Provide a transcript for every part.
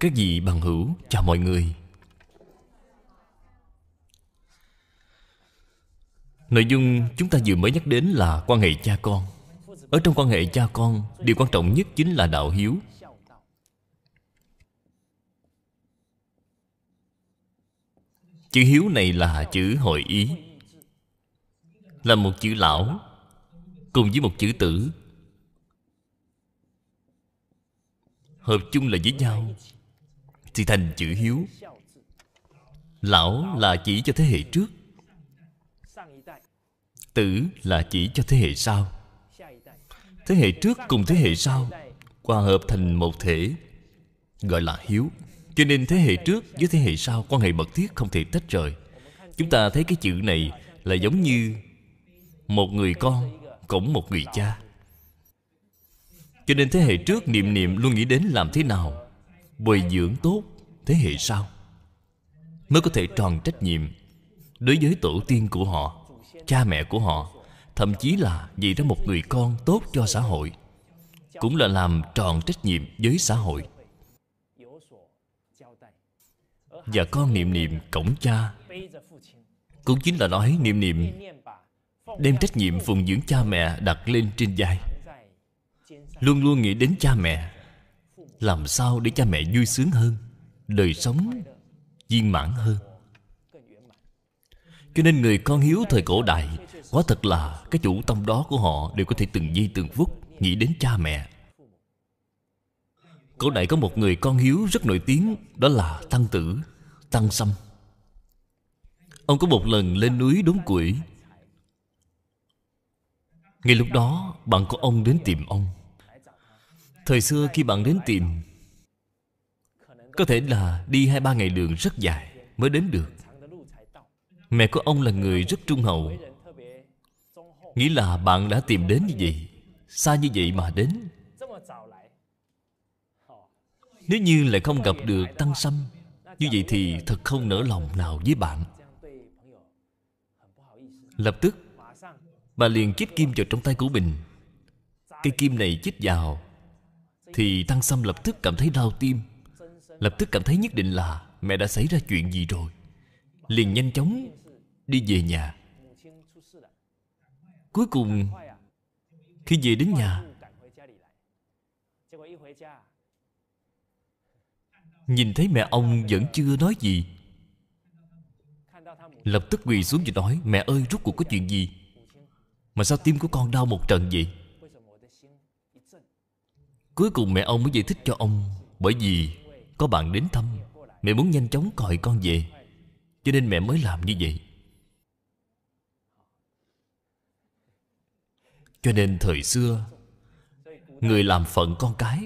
các vị bằng hữu chào mọi người Nội dung chúng ta vừa mới nhắc đến là quan hệ cha con Ở trong quan hệ cha con Điều quan trọng nhất chính là đạo hiếu Chữ hiếu này là chữ hội ý Là một chữ lão Cùng với một chữ tử Hợp chung là với nhau thì thành chữ hiếu lão là chỉ cho thế hệ trước tử là chỉ cho thế hệ sau thế hệ trước cùng thế hệ sau hòa hợp thành một thể gọi là hiếu cho nên thế hệ trước với thế hệ sau quan hệ mật thiết không thể tách rời chúng ta thấy cái chữ này là giống như một người con cũng một người cha cho nên thế hệ trước niệm niệm luôn nghĩ đến làm thế nào bồi dưỡng tốt thế hệ sau mới có thể tròn trách nhiệm đối với tổ tiên của họ cha mẹ của họ thậm chí là dạy ra một người con tốt cho xã hội cũng là làm tròn trách nhiệm với xã hội và con niệm niệm cổng cha cũng chính là nói niệm niệm đem trách nhiệm phụng dưỡng cha mẹ đặt lên trên vai luôn luôn nghĩ đến cha mẹ làm sao để cha mẹ vui sướng hơn đời sống viên mãn hơn cho nên người con hiếu thời cổ đại quả thật là cái chủ tâm đó của họ Đều có thể từng giây từng phút Nghĩ đến cha mẹ Cổ đại có một người con hiếu rất nổi tiếng Đó là Tăng Tử Tăng Sâm Ông có một lần lên núi đốn củi Ngay lúc đó bạn của ông đến tìm ông Thời xưa khi bạn đến tìm Có thể là đi hai ba ngày đường rất dài Mới đến được Mẹ của ông là người rất trung hậu Nghĩ là bạn đã tìm đến như vậy Xa như vậy mà đến Nếu như lại không gặp được Tăng Sâm Như vậy thì thật không nỡ lòng nào với bạn Lập tức Bà liền chích kim vào trong tay của mình Cây kim này chích vào thì Tăng xâm lập tức cảm thấy đau tim Lập tức cảm thấy nhất định là Mẹ đã xảy ra chuyện gì rồi Liền nhanh chóng đi về nhà Cuối cùng Khi về đến nhà Nhìn thấy mẹ ông vẫn chưa nói gì Lập tức quỳ xuống và nói Mẹ ơi rút cuộc có chuyện gì Mà sao tim của con đau một trận vậy Cuối cùng mẹ ông mới giải thích cho ông Bởi vì có bạn đến thăm Mẹ muốn nhanh chóng gọi con về Cho nên mẹ mới làm như vậy Cho nên thời xưa Người làm phận con cái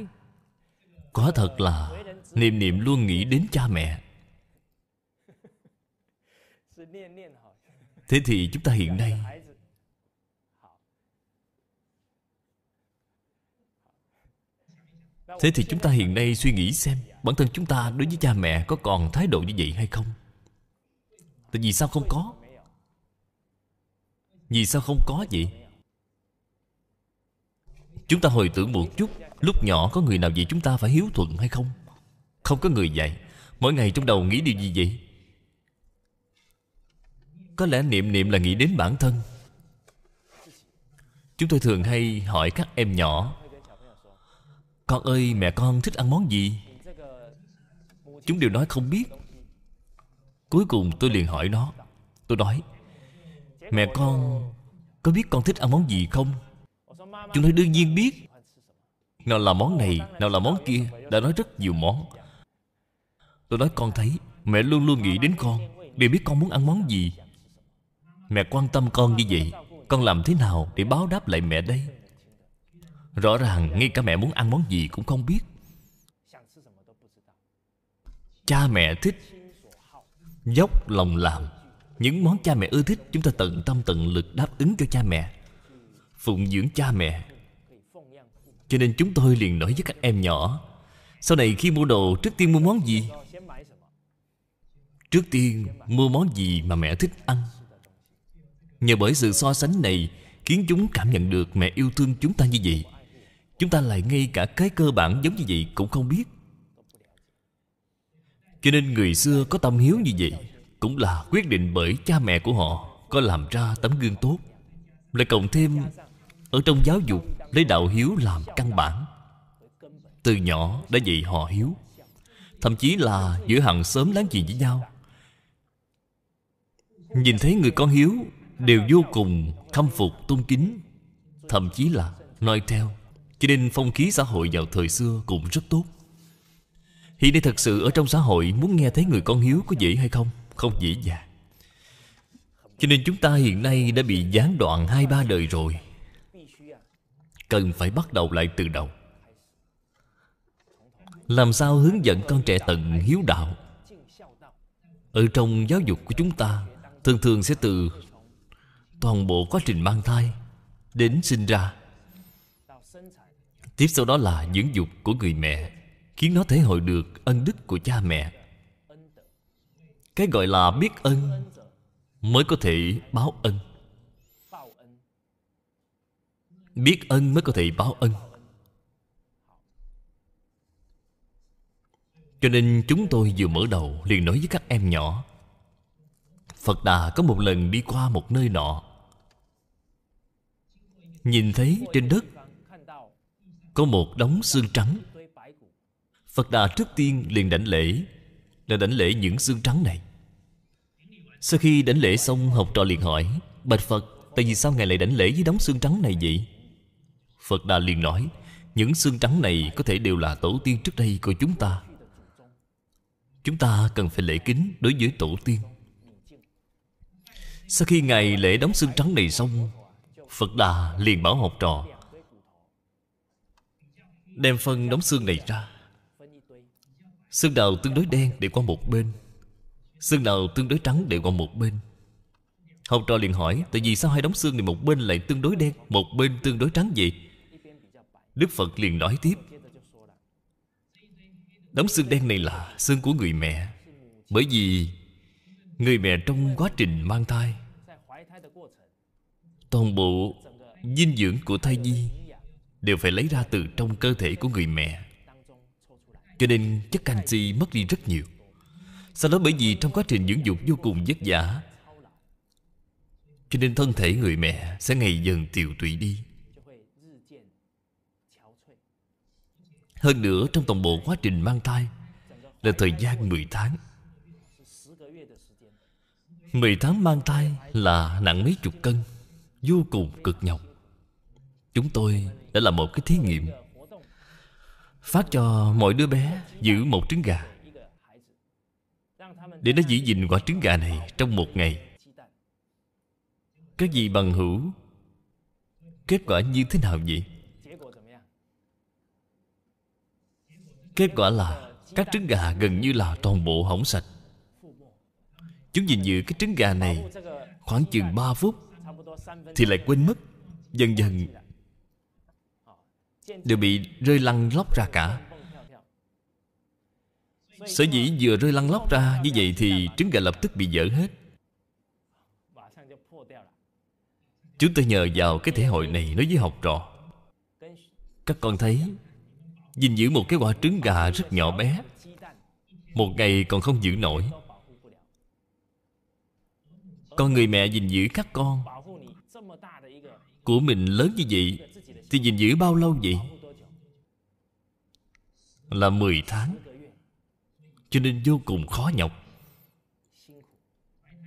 Có thật là Niệm niệm luôn nghĩ đến cha mẹ Thế thì chúng ta hiện nay Thế thì chúng ta hiện nay suy nghĩ xem Bản thân chúng ta đối với cha mẹ có còn thái độ như vậy hay không? Tại vì sao không có? Vì sao không có vậy? Chúng ta hồi tưởng một chút Lúc nhỏ có người nào dạy chúng ta phải hiếu thuận hay không? Không có người dạy. Mỗi ngày trong đầu nghĩ điều gì vậy? Có lẽ niệm niệm là nghĩ đến bản thân Chúng tôi thường hay hỏi các em nhỏ con ơi mẹ con thích ăn món gì Chúng đều nói không biết Cuối cùng tôi liền hỏi nó Tôi nói Mẹ con có biết con thích ăn món gì không Chúng nói đương nhiên biết Nào là món này Nào là món kia Đã nói rất nhiều món Tôi nói con thấy Mẹ luôn luôn nghĩ đến con Để biết con muốn ăn món gì Mẹ quan tâm con như vậy Con làm thế nào để báo đáp lại mẹ đây Rõ ràng ngay cả mẹ muốn ăn món gì cũng không biết Cha mẹ thích Dốc lòng làm Những món cha mẹ ưa thích Chúng ta tận tâm tận lực đáp ứng cho cha mẹ Phụng dưỡng cha mẹ Cho nên chúng tôi liền nói với các em nhỏ Sau này khi mua đồ Trước tiên mua món gì Trước tiên mua món gì mà mẹ thích ăn Nhờ bởi sự so sánh này Khiến chúng cảm nhận được mẹ yêu thương chúng ta như vậy Chúng ta lại ngay cả cái cơ bản giống như vậy cũng không biết Cho nên người xưa có tâm hiếu như vậy Cũng là quyết định bởi cha mẹ của họ Có làm ra tấm gương tốt Lại cộng thêm Ở trong giáo dục Lấy đạo hiếu làm căn bản Từ nhỏ đã dạy họ hiếu Thậm chí là giữa hàng xóm láng giềng với nhau Nhìn thấy người con hiếu Đều vô cùng khâm phục tôn kính Thậm chí là noi theo cho nên phong khí xã hội vào thời xưa cũng rất tốt Hiện nay thật sự ở trong xã hội Muốn nghe thấy người con hiếu có dễ hay không Không dễ dàng Cho nên chúng ta hiện nay đã bị gián đoạn hai ba đời rồi Cần phải bắt đầu lại từ đầu Làm sao hướng dẫn con trẻ tận hiếu đạo Ở trong giáo dục của chúng ta Thường thường sẽ từ Toàn bộ quá trình mang thai Đến sinh ra Tiếp sau đó là dưỡng dục của người mẹ Khiến nó thể hội được ân đức của cha mẹ Cái gọi là biết ân Mới có thể báo ân Biết ân mới có thể báo ân Cho nên chúng tôi vừa mở đầu liền nói với các em nhỏ Phật Đà có một lần đi qua một nơi nọ Nhìn thấy trên đất có một đống xương trắng Phật Đà trước tiên liền đảnh lễ Là đảnh lễ những xương trắng này Sau khi đảnh lễ xong học trò liền hỏi Bạch Phật Tại vì sao Ngài lại đảnh lễ với đống xương trắng này vậy Phật Đà liền nói Những xương trắng này có thể đều là tổ tiên trước đây của chúng ta Chúng ta cần phải lễ kính đối với tổ tiên Sau khi Ngài lễ đóng xương trắng này xong Phật Đà liền bảo học trò Đem phân đóng xương này ra Xương nào tương đối đen để qua một bên Xương nào tương đối trắng để qua một bên Học trò liền hỏi Tại vì sao hai đóng xương này một bên lại tương đối đen Một bên tương đối trắng vậy Đức Phật liền nói tiếp đóng xương đen này là xương của người mẹ Bởi vì Người mẹ trong quá trình mang thai Toàn bộ dinh dưỡng của thai nhi đều phải lấy ra từ trong cơ thể của người mẹ cho nên chất canxi mất đi rất nhiều sau đó bởi vì trong quá trình dưỡng dục vô cùng vất vả cho nên thân thể người mẹ sẽ ngày dần tiều tụy đi Hơn nữa trong toàn bộ quá trình mang thai Là thời gian 10 tháng 10 tháng mang thai là nặng mấy chục cân Vô cùng cực nhọc Chúng tôi đã làm một cái thí nghiệm Phát cho mọi đứa bé giữ một trứng gà Để nó giữ gìn quả trứng gà này trong một ngày Các vị bằng hữu Kết quả như thế nào vậy? Kết quả là Các trứng gà gần như là toàn bộ hỏng sạch Chúng gìn giữ cái trứng gà này Khoảng chừng 3 phút Thì lại quên mất Dần dần Đều bị rơi lăn lóc ra cả Sở dĩ vừa rơi lăn lóc ra Như vậy thì trứng gà lập tức bị dở hết Chúng tôi nhờ vào cái thể hội này nói với học trò Các con thấy gìn giữ một cái quả trứng gà rất nhỏ bé Một ngày còn không giữ nổi Con người mẹ gìn giữ các con Của mình lớn như vậy thì gìn giữ bao lâu vậy? Là 10 tháng Cho nên vô cùng khó nhọc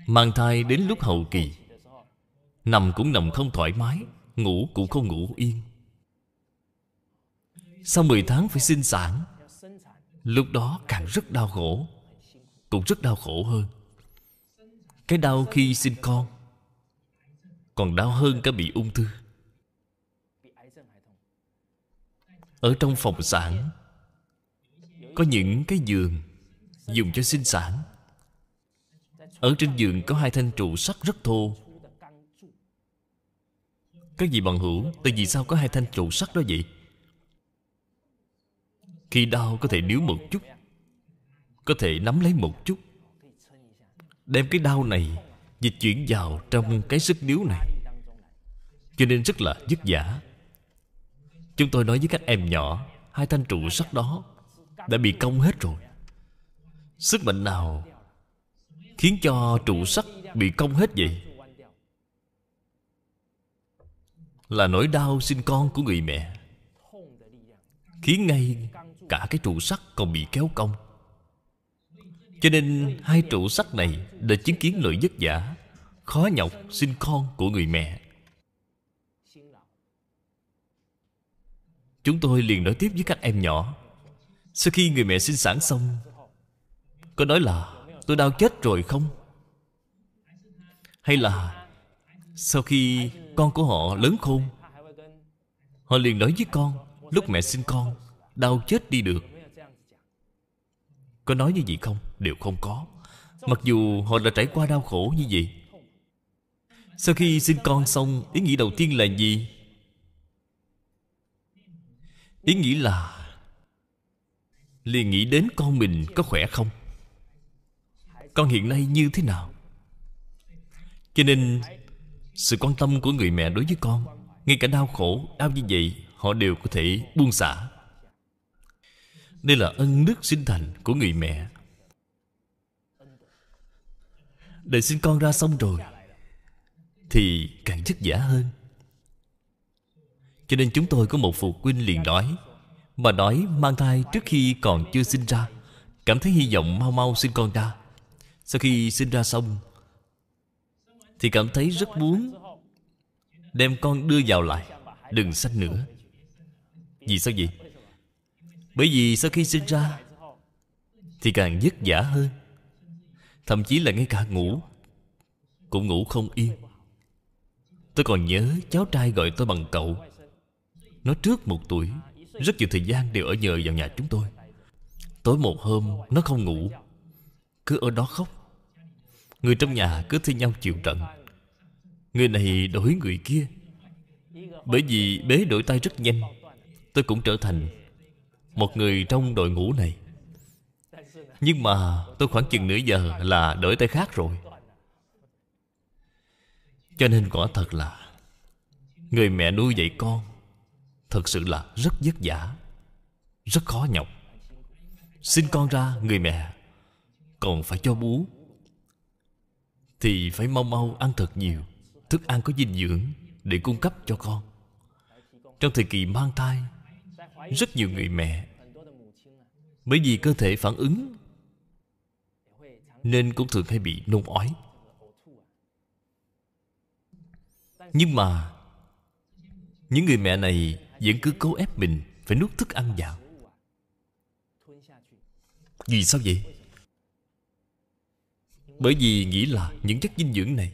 Mang thai đến lúc hậu kỳ Nằm cũng nằm không thoải mái Ngủ cũng không ngủ yên Sau 10 tháng phải sinh sản Lúc đó càng rất đau khổ Cũng rất đau khổ hơn Cái đau khi sinh con Còn đau hơn cả bị ung thư Ở trong phòng sản Có những cái giường Dùng cho sinh sản Ở trên giường có hai thanh trụ sắt rất thô Các vị bằng hữu Tại vì sao có hai thanh trụ sắt đó vậy Khi đau có thể níu một chút Có thể nắm lấy một chút Đem cái đau này Dịch chuyển vào trong cái sức níu này Cho nên rất là dứt giả Chúng tôi nói với các em nhỏ Hai thanh trụ sắt đó Đã bị cong hết rồi Sức mạnh nào Khiến cho trụ sắt bị cong hết vậy Là nỗi đau sinh con của người mẹ Khiến ngay cả cái trụ sắt còn bị kéo cong Cho nên hai trụ sắt này Đã chứng kiến nỗi vất vả Khó nhọc sinh con của người mẹ Chúng tôi liền nói tiếp với các em nhỏ Sau khi người mẹ sinh sản xong Có nói là tôi đau chết rồi không? Hay là Sau khi con của họ lớn khôn Họ liền nói với con Lúc mẹ sinh con Đau chết đi được Có nói như vậy không? Đều không có Mặc dù họ đã trải qua đau khổ như vậy Sau khi sinh con xong Ý nghĩ đầu tiên là gì? ý nghĩ là liền nghĩ đến con mình có khỏe không con hiện nay như thế nào cho nên sự quan tâm của người mẹ đối với con ngay cả đau khổ đau như vậy họ đều có thể buông xả đây là ân đức sinh thành của người mẹ Đợi sinh con ra xong rồi Thì càng chất giả hơn cho nên chúng tôi có một phụ huynh liền nói Mà nói mang thai trước khi còn chưa sinh ra Cảm thấy hy vọng mau mau sinh con ra Sau khi sinh ra xong Thì cảm thấy rất muốn Đem con đưa vào lại Đừng sanh nữa Vì sao vậy? Bởi vì sau khi sinh ra Thì càng vất vả hơn Thậm chí là ngay cả ngủ Cũng ngủ không yên Tôi còn nhớ cháu trai gọi tôi bằng cậu nó trước một tuổi Rất nhiều thời gian đều ở nhờ vào nhà chúng tôi Tối một hôm nó không ngủ Cứ ở đó khóc Người trong nhà cứ thi nhau chịu trận Người này đổi người kia Bởi vì bế đổi tay rất nhanh Tôi cũng trở thành Một người trong đội ngũ này Nhưng mà tôi khoảng chừng nửa giờ là đổi tay khác rồi Cho nên quả thật là Người mẹ nuôi dạy con Thật sự là rất vất vả Rất khó nhọc Xin con ra người mẹ Còn phải cho bú Thì phải mau mau ăn thật nhiều Thức ăn có dinh dưỡng Để cung cấp cho con Trong thời kỳ mang thai Rất nhiều người mẹ Bởi vì cơ thể phản ứng Nên cũng thường hay bị nôn ói Nhưng mà Những người mẹ này vẫn cứ cố ép mình phải nuốt thức ăn vào vì sao vậy bởi vì nghĩ là những chất dinh dưỡng này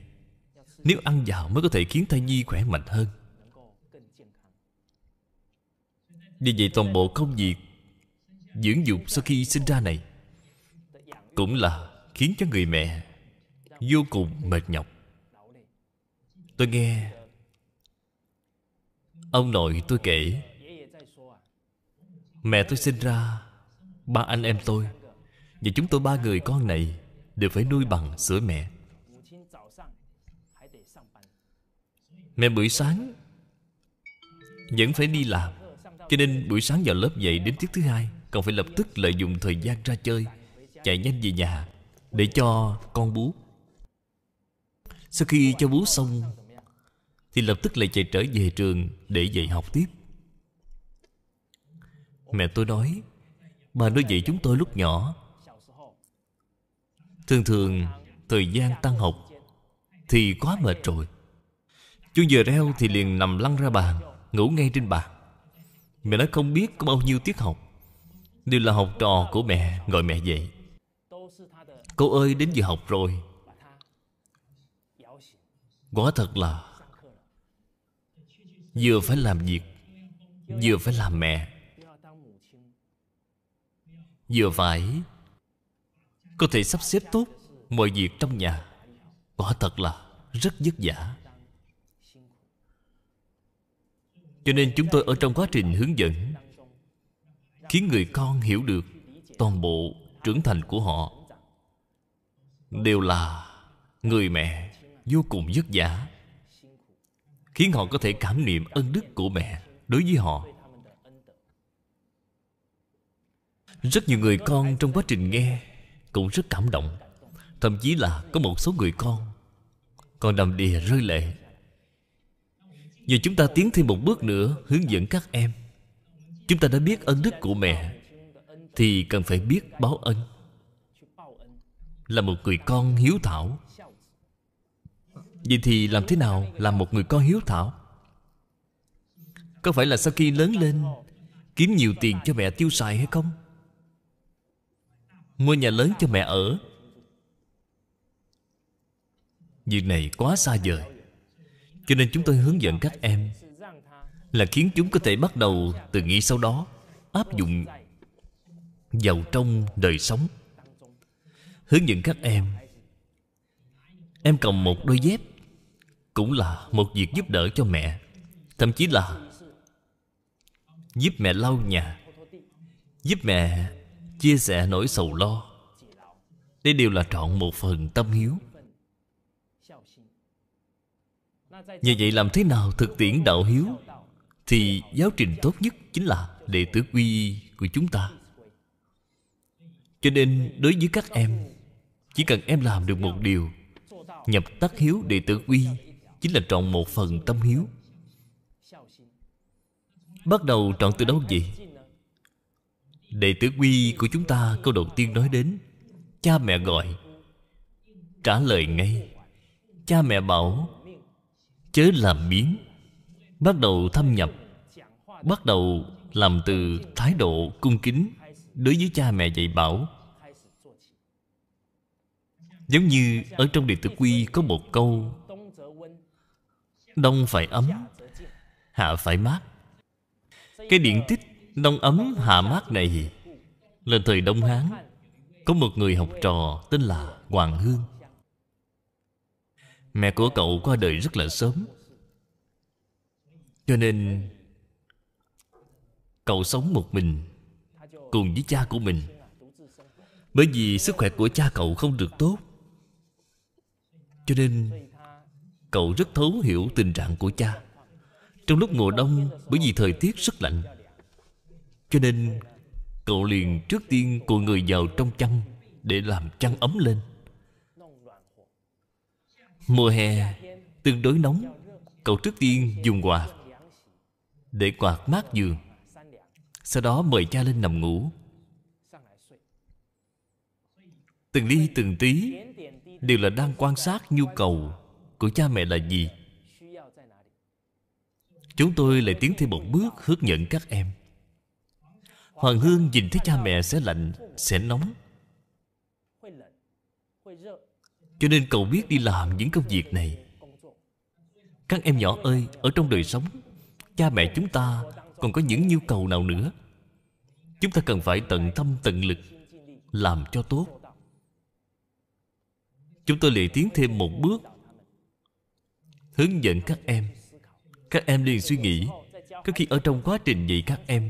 nếu ăn vào mới có thể khiến thai nhi khỏe mạnh hơn Vì vậy toàn bộ công việc Dưỡng dục sau khi sinh ra này Cũng là khiến cho người mẹ Vô cùng mệt nhọc Tôi nghe Ông nội tôi kể Mẹ tôi sinh ra Ba anh em tôi Và chúng tôi ba người con này Đều phải nuôi bằng sữa mẹ Mẹ buổi sáng Vẫn phải đi làm Cho nên buổi sáng vào lớp dậy đến tiết thứ hai Còn phải lập tức lợi dụng thời gian ra chơi Chạy nhanh về nhà Để cho con bú Sau khi cho bú xong thì lập tức lại chạy trở về trường để dạy học tiếp mẹ tôi nói bà nói dạy chúng tôi lúc nhỏ thường thường thời gian tăng học thì quá mệt rồi chuông giờ reo thì liền nằm lăn ra bàn ngủ ngay trên bàn mẹ nói không biết có bao nhiêu tiết học đều là học trò của mẹ gọi mẹ dậy cô ơi đến giờ học rồi quả thật là Vừa phải làm việc Vừa phải làm mẹ Vừa phải Có thể sắp xếp tốt Mọi việc trong nhà Quả thật là rất vất vả Cho nên chúng tôi ở trong quá trình hướng dẫn Khiến người con hiểu được Toàn bộ trưởng thành của họ Đều là Người mẹ vô cùng vất vả Khiến họ có thể cảm niệm ân đức của mẹ Đối với họ Rất nhiều người con trong quá trình nghe Cũng rất cảm động Thậm chí là có một số người con Còn đầm đìa rơi lệ Giờ chúng ta tiến thêm một bước nữa Hướng dẫn các em Chúng ta đã biết ân đức của mẹ Thì cần phải biết báo ân Là một người con hiếu thảo Vậy thì làm thế nào làm một người con hiếu thảo Có phải là sau khi lớn lên Kiếm nhiều tiền cho mẹ tiêu xài hay không Mua nhà lớn cho mẹ ở Việc này quá xa vời Cho nên chúng tôi hướng dẫn các em Là khiến chúng có thể bắt đầu từ nghĩ sau đó Áp dụng vào trong đời sống Hướng dẫn các em Em cầm một đôi dép Cũng là một việc giúp đỡ cho mẹ Thậm chí là Giúp mẹ lau nhà Giúp mẹ chia sẻ nỗi sầu lo Đây đều là trọn một phần tâm hiếu Như vậy làm thế nào thực tiễn đạo hiếu Thì giáo trình tốt nhất chính là đệ tử quy y của chúng ta Cho nên đối với các em Chỉ cần em làm được một điều Nhập tác hiếu đệ tử quy Chính là trọn một phần tâm hiếu Bắt đầu trọn từ đâu vậy? Đệ tử quy của chúng ta câu đầu tiên nói đến Cha mẹ gọi Trả lời ngay Cha mẹ bảo Chớ làm biến Bắt đầu thâm nhập Bắt đầu làm từ thái độ cung kính Đối với cha mẹ dạy bảo Giống như ở trong Địa Tử Quy có một câu Đông phải ấm Hạ phải mát Cái điện tích Đông ấm hạ mát này Là thời Đông Hán Có một người học trò tên là Hoàng Hương Mẹ của cậu qua đời rất là sớm Cho nên Cậu sống một mình Cùng với cha của mình Bởi vì sức khỏe của cha cậu không được tốt cho nên Cậu rất thấu hiểu tình trạng của cha Trong lúc mùa đông Bởi vì thời tiết rất lạnh Cho nên Cậu liền trước tiên cùi người vào trong chăn Để làm chăn ấm lên Mùa hè tương đối nóng Cậu trước tiên dùng quạt Để quạt mát giường Sau đó mời cha lên nằm ngủ Từng ly từng tí đều là đang quan sát nhu cầu của cha mẹ là gì chúng tôi lại tiến thêm một bước hướng nhận các em hoàng hương nhìn thấy cha mẹ sẽ lạnh sẽ nóng cho nên cậu biết đi làm những công việc này các em nhỏ ơi ở trong đời sống cha mẹ chúng ta còn có những nhu cầu nào nữa chúng ta cần phải tận tâm tận lực làm cho tốt chúng tôi lại tiến thêm một bước hướng dẫn các em các em liền suy nghĩ có khi ở trong quá trình dạy các em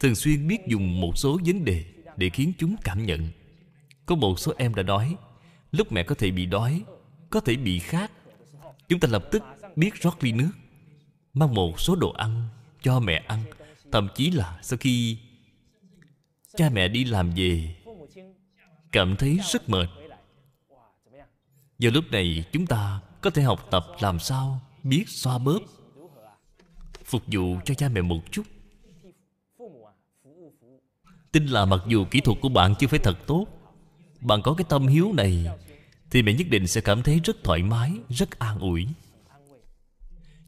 thường xuyên biết dùng một số vấn đề để khiến chúng cảm nhận có một số em đã đói lúc mẹ có thể bị đói có thể bị khát chúng ta lập tức biết rót ly nước mang một số đồ ăn cho mẹ ăn thậm chí là sau khi cha mẹ đi làm về cảm thấy rất mệt Giờ lúc này chúng ta có thể học tập làm sao biết xoa bóp Phục vụ cho cha mẹ một chút Tin là mặc dù kỹ thuật của bạn chưa phải thật tốt Bạn có cái tâm hiếu này Thì mẹ nhất định sẽ cảm thấy rất thoải mái Rất an ủi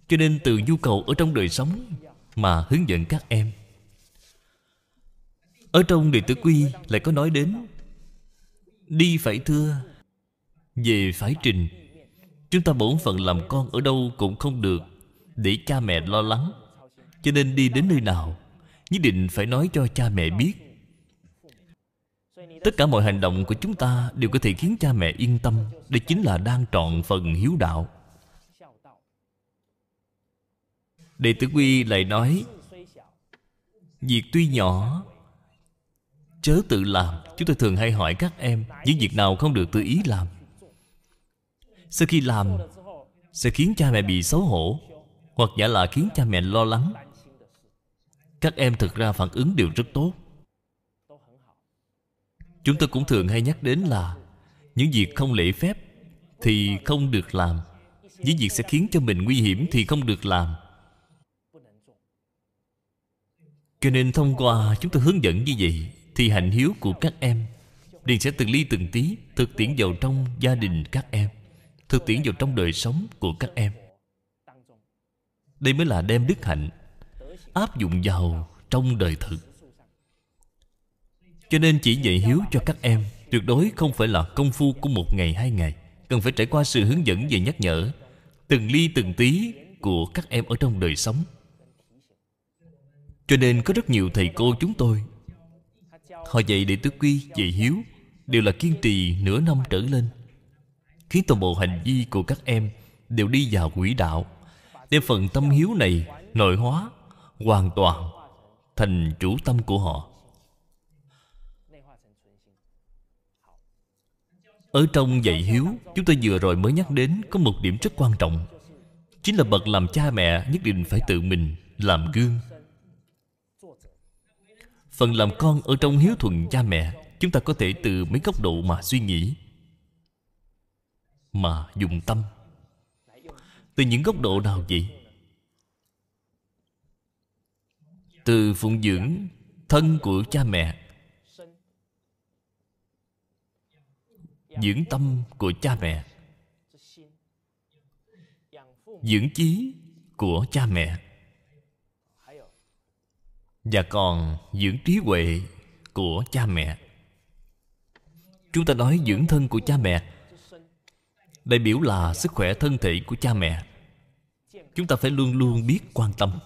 Cho nên từ nhu cầu ở trong đời sống Mà hướng dẫn các em Ở trong Địa Tử Quy lại có nói đến Đi phải thưa về phái trình Chúng ta bổn phận làm con ở đâu cũng không được Để cha mẹ lo lắng Cho nên đi đến nơi nào Nhất định phải nói cho cha mẹ biết Tất cả mọi hành động của chúng ta Đều có thể khiến cha mẹ yên tâm Đây chính là đang trọn phần hiếu đạo Đệ tử Quy lại nói Việc tuy nhỏ Chớ tự làm Chúng tôi thường hay hỏi các em Những việc nào không được tự ý làm sau khi làm Sẽ khiến cha mẹ bị xấu hổ Hoặc giả là khiến cha mẹ lo lắng Các em thực ra phản ứng đều rất tốt Chúng tôi cũng thường hay nhắc đến là Những việc không lễ phép Thì không được làm Những việc sẽ khiến cho mình nguy hiểm Thì không được làm Cho nên thông qua chúng tôi hướng dẫn như vậy Thì hạnh hiếu của các em liền sẽ từng ly từng tí Thực tiễn vào trong gia đình các em thực tiễn vào trong đời sống của các em đây mới là đem đức hạnh áp dụng vào trong đời thực cho nên chỉ dạy hiếu cho các em tuyệt đối không phải là công phu của một ngày hai ngày cần phải trải qua sự hướng dẫn và nhắc nhở từng ly từng tí của các em ở trong đời sống cho nên có rất nhiều thầy cô chúng tôi họ dạy đệ tử quy dạy hiếu đều là kiên trì nửa năm trở lên khiến toàn bộ hành vi của các em đều đi vào quỹ đạo đem phần tâm hiếu này nội hóa hoàn toàn thành chủ tâm của họ ở trong dạy hiếu chúng tôi vừa rồi mới nhắc đến có một điểm rất quan trọng chính là bậc làm cha mẹ nhất định phải tự mình làm gương phần làm con ở trong hiếu thuận cha mẹ chúng ta có thể từ mấy góc độ mà suy nghĩ mà dùng tâm từ những góc độ nào vậy từ phụng dưỡng thân của cha mẹ dưỡng tâm của cha mẹ dưỡng chí của cha mẹ và còn dưỡng trí huệ của cha mẹ chúng ta nói dưỡng thân của cha mẹ đại biểu là sức khỏe thân thể của cha mẹ chúng ta phải luôn luôn biết quan tâm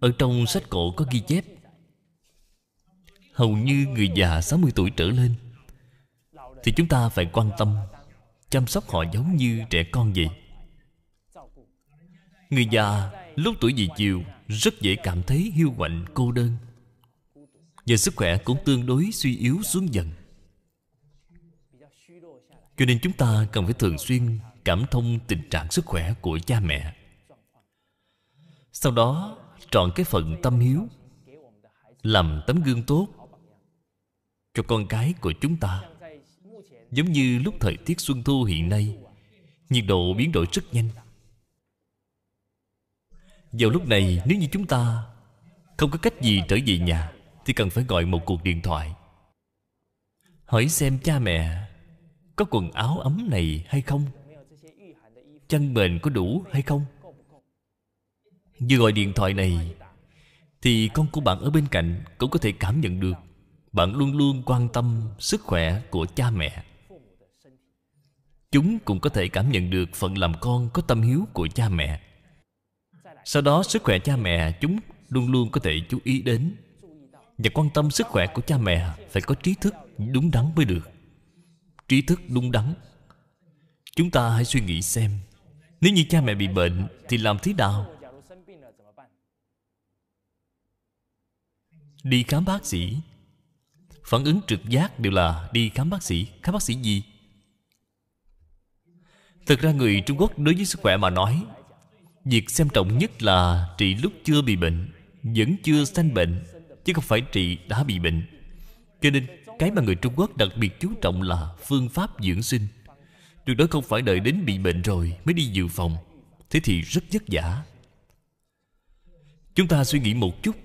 ở trong sách cổ có ghi chép hầu như người già 60 tuổi trở lên thì chúng ta phải quan tâm chăm sóc họ giống như trẻ con vậy người già lúc tuổi về chiều rất dễ cảm thấy hiu quạnh cô đơn và sức khỏe cũng tương đối suy yếu xuống dần cho nên chúng ta cần phải thường xuyên cảm thông tình trạng sức khỏe của cha mẹ Sau đó chọn cái phần tâm hiếu Làm tấm gương tốt cho con cái của chúng ta Giống như lúc thời tiết xuân thu hiện nay Nhiệt độ biến đổi rất nhanh Vào lúc này nếu như chúng ta Không có cách gì trở về nhà Thì cần phải gọi một cuộc điện thoại Hỏi xem cha mẹ có quần áo ấm này hay không chăn bệnh có đủ hay không Vừa gọi điện thoại này Thì con của bạn ở bên cạnh Cũng có thể cảm nhận được Bạn luôn luôn quan tâm sức khỏe của cha mẹ Chúng cũng có thể cảm nhận được Phận làm con có tâm hiếu của cha mẹ Sau đó sức khỏe cha mẹ Chúng luôn luôn có thể chú ý đến Và quan tâm sức khỏe của cha mẹ Phải có trí thức đúng đắn mới được trí thức đúng đắn chúng ta hãy suy nghĩ xem nếu như cha mẹ bị bệnh thì làm thế nào đi khám bác sĩ phản ứng trực giác đều là đi khám bác sĩ khám bác sĩ gì thực ra người trung quốc đối với sức khỏe mà nói việc xem trọng nhất là trị lúc chưa bị bệnh vẫn chưa sanh bệnh chứ không phải trị đã bị bệnh cho nên cái mà người Trung Quốc đặc biệt chú trọng là phương pháp dưỡng sinh Tuyệt đối không phải đợi đến bị bệnh rồi mới đi dự phòng Thế thì rất vất vả Chúng ta suy nghĩ một chút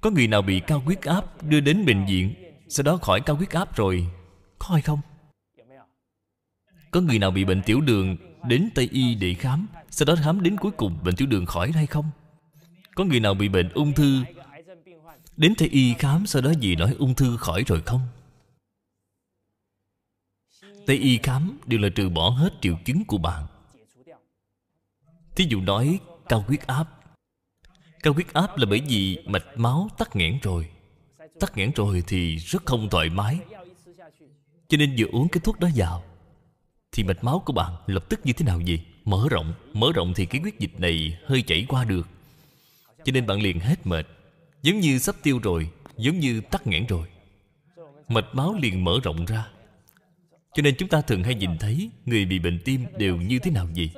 Có người nào bị cao huyết áp đưa đến bệnh viện Sau đó khỏi cao huyết áp rồi Có hay không? Có người nào bị bệnh tiểu đường Đến Tây Y để khám Sau đó khám đến cuối cùng bệnh tiểu đường khỏi hay không? Có người nào bị bệnh ung thư Đến thầy y khám sau đó gì nói ung thư khỏi rồi không? thầy y khám đều là trừ bỏ hết triệu chứng của bạn Thí dụ nói cao huyết áp Cao huyết áp là bởi vì mạch máu tắc nghẽn rồi Tắc nghẽn rồi thì rất không thoải mái Cho nên vừa uống cái thuốc đó vào Thì mạch máu của bạn lập tức như thế nào vậy? Mở rộng Mở rộng thì cái huyết dịch này hơi chảy qua được Cho nên bạn liền hết mệt Giống như sắp tiêu rồi Giống như tắc nghẽn rồi Mạch máu liền mở rộng ra Cho nên chúng ta thường hay nhìn thấy Người bị bệnh tim đều như thế nào gì,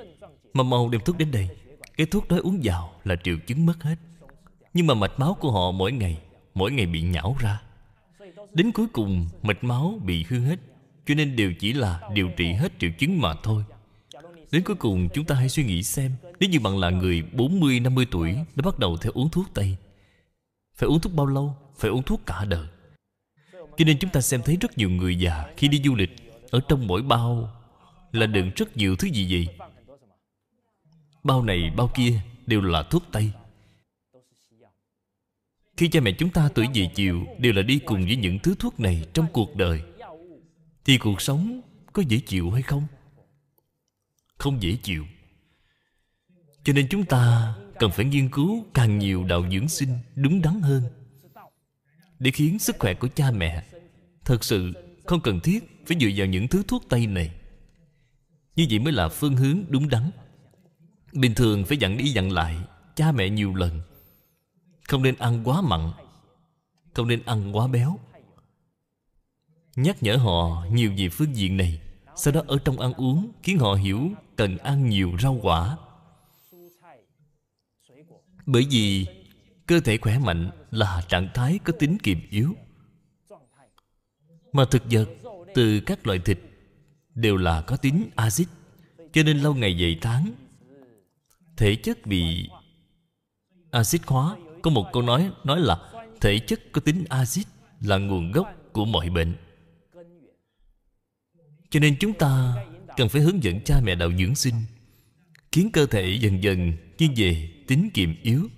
Mà mau đem thuốc đến đây Cái thuốc đó uống vào là triệu chứng mất hết Nhưng mà mạch máu của họ mỗi ngày Mỗi ngày bị nhão ra Đến cuối cùng mạch máu bị hư hết Cho nên đều chỉ là điều trị hết triệu chứng mà thôi Đến cuối cùng chúng ta hãy suy nghĩ xem Nếu như bạn là người 40-50 tuổi Đã bắt đầu theo uống thuốc Tây phải uống thuốc bao lâu? Phải uống thuốc cả đời Cho nên chúng ta xem thấy rất nhiều người già Khi đi du lịch Ở trong mỗi bao Là đựng rất nhiều thứ gì gì, Bao này bao kia Đều là thuốc Tây Khi cha mẹ chúng ta tuổi về chiều Đều là đi cùng với những thứ thuốc này Trong cuộc đời Thì cuộc sống có dễ chịu hay không? Không dễ chịu Cho nên chúng ta cần phải nghiên cứu càng nhiều đạo dưỡng sinh đúng đắn hơn để khiến sức khỏe của cha mẹ thật sự không cần thiết phải dựa vào những thứ thuốc tây này như vậy mới là phương hướng đúng đắn bình thường phải dặn đi dặn lại cha mẹ nhiều lần không nên ăn quá mặn không nên ăn quá béo nhắc nhở họ nhiều về phương diện này sau đó ở trong ăn uống khiến họ hiểu cần ăn nhiều rau quả bởi vì cơ thể khỏe mạnh là trạng thái có tính kiềm yếu Mà thực vật từ các loại thịt đều là có tính axit Cho nên lâu ngày dậy tháng Thể chất bị axit hóa Có một câu nói nói là Thể chất có tính axit là nguồn gốc của mọi bệnh Cho nên chúng ta cần phải hướng dẫn cha mẹ đạo dưỡng sinh Khiến cơ thể dần dần nghiêng về tính kiềm yếu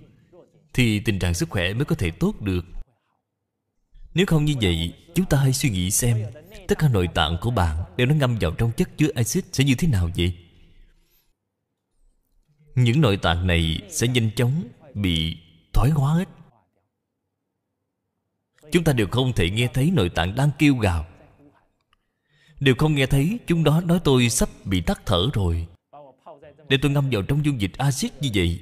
thì tình trạng sức khỏe mới có thể tốt được nếu không như vậy chúng ta hãy suy nghĩ xem tất cả nội tạng của bạn đều nó ngâm vào trong chất chứa axit sẽ như thế nào vậy những nội tạng này sẽ nhanh chóng bị thoái hóa hết chúng ta đều không thể nghe thấy nội tạng đang kêu gào đều không nghe thấy chúng đó nói tôi sắp bị tắt thở rồi để tôi ngâm vào trong dung dịch axit như vậy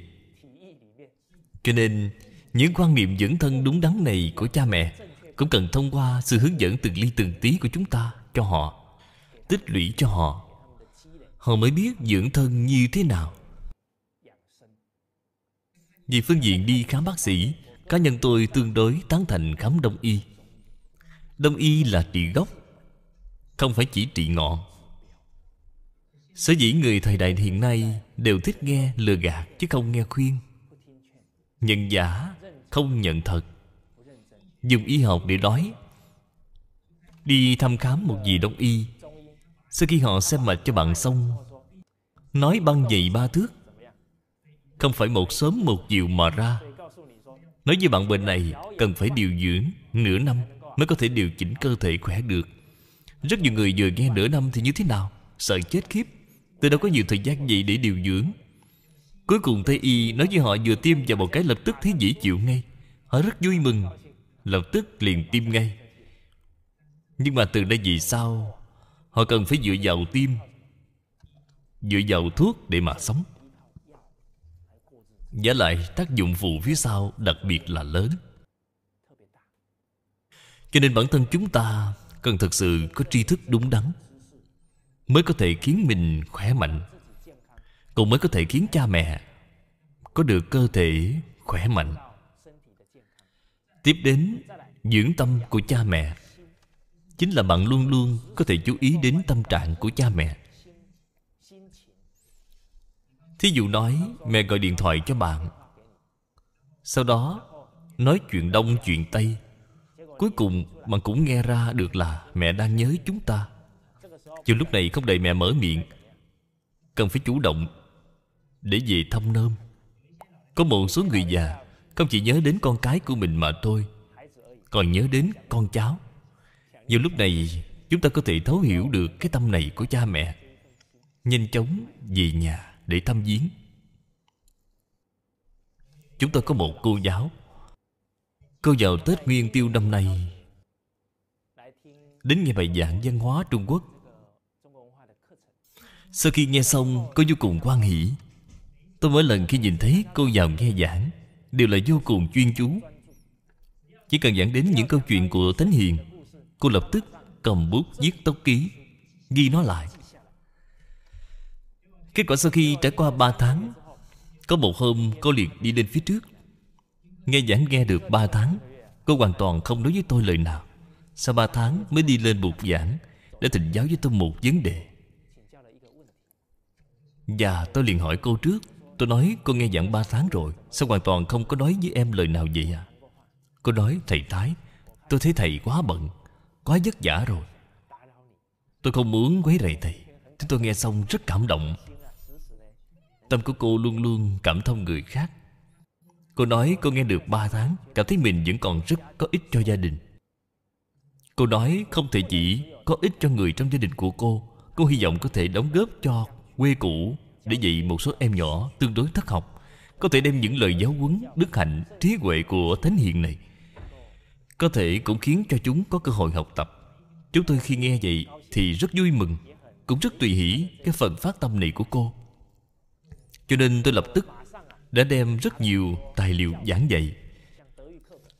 cho nên những quan niệm dẫn thân đúng đắn này của cha mẹ Cũng cần thông qua sự hướng dẫn từng ly từng tí của chúng ta cho họ Tích lũy cho họ Họ mới biết dưỡng thân như thế nào Vì phương diện đi khám bác sĩ Cá nhân tôi tương đối tán thành khám đông y Đông y là trị gốc Không phải chỉ trị ngọn Sở dĩ người thời đại hiện nay Đều thích nghe lừa gạt chứ không nghe khuyên Nhận giả Không nhận thật Dùng y học để đói Đi thăm khám một vị đông y Sau khi họ xem mạch cho bạn xong Nói băng dày ba thước Không phải một sớm một chiều mà ra Nói với bạn bệnh này Cần phải điều dưỡng nửa năm Mới có thể điều chỉnh cơ thể khỏe được Rất nhiều người vừa nghe nửa năm thì như thế nào Sợ chết khiếp Tôi đâu có nhiều thời gian gì để điều dưỡng Cuối cùng thầy Y nói với họ vừa tiêm vào một cái lập tức thấy dễ chịu ngay Họ rất vui mừng Lập tức liền tiêm ngay Nhưng mà từ đây vì sao Họ cần phải dựa vào tiêm Dựa vào thuốc để mà sống Giả lại tác dụng phụ phía sau đặc biệt là lớn Cho nên bản thân chúng ta Cần thật sự có tri thức đúng đắn Mới có thể khiến mình khỏe mạnh Cậu mới có thể khiến cha mẹ Có được cơ thể khỏe mạnh Tiếp đến Dưỡng tâm của cha mẹ Chính là bạn luôn luôn Có thể chú ý đến tâm trạng của cha mẹ Thí dụ nói Mẹ gọi điện thoại cho bạn Sau đó Nói chuyện đông chuyện tây Cuối cùng bạn cũng nghe ra được là Mẹ đang nhớ chúng ta Chứ lúc này không đợi mẹ mở miệng Cần phải chủ động để về thăm nơm có một số người già không chỉ nhớ đến con cái của mình mà thôi còn nhớ đến con cháu nhiều lúc này chúng ta có thể thấu hiểu được cái tâm này của cha mẹ nhanh chóng về nhà để thăm viếng chúng tôi có một cô giáo cô vào tết nguyên tiêu năm nay đến nghe bài giảng văn hóa trung quốc sau khi nghe xong cô vô cùng quan hỷ Tôi mỗi lần khi nhìn thấy cô vào nghe giảng Đều là vô cùng chuyên chú Chỉ cần giảng đến những câu chuyện của Thánh Hiền Cô lập tức cầm bút viết tốc ký Ghi nó lại Kết quả sau khi trải qua 3 tháng Có một hôm cô liền đi lên phía trước Nghe giảng nghe được 3 tháng Cô hoàn toàn không nói với tôi lời nào Sau 3 tháng mới đi lên buộc giảng Để thỉnh giáo với tôi một vấn đề Và tôi liền hỏi cô trước Tôi nói cô nghe giảng 3 tháng rồi Sao hoàn toàn không có nói với em lời nào vậy à Cô nói thầy Thái Tôi thấy thầy quá bận Quá vất vả rồi Tôi không muốn quấy rầy thầy Chúng tôi nghe xong rất cảm động Tâm của cô luôn luôn cảm thông người khác Cô nói cô nghe được 3 tháng Cảm thấy mình vẫn còn rất có ích cho gia đình Cô nói không thể chỉ có ích cho người trong gia đình của cô Cô hy vọng có thể đóng góp cho quê cũ để vậy một số em nhỏ tương đối thất học Có thể đem những lời giáo huấn, đức hạnh, trí huệ của Thánh Hiền này Có thể cũng khiến cho chúng có cơ hội học tập Chúng tôi khi nghe vậy thì rất vui mừng Cũng rất tùy hỷ cái phần phát tâm này của cô Cho nên tôi lập tức đã đem rất nhiều tài liệu giảng dạy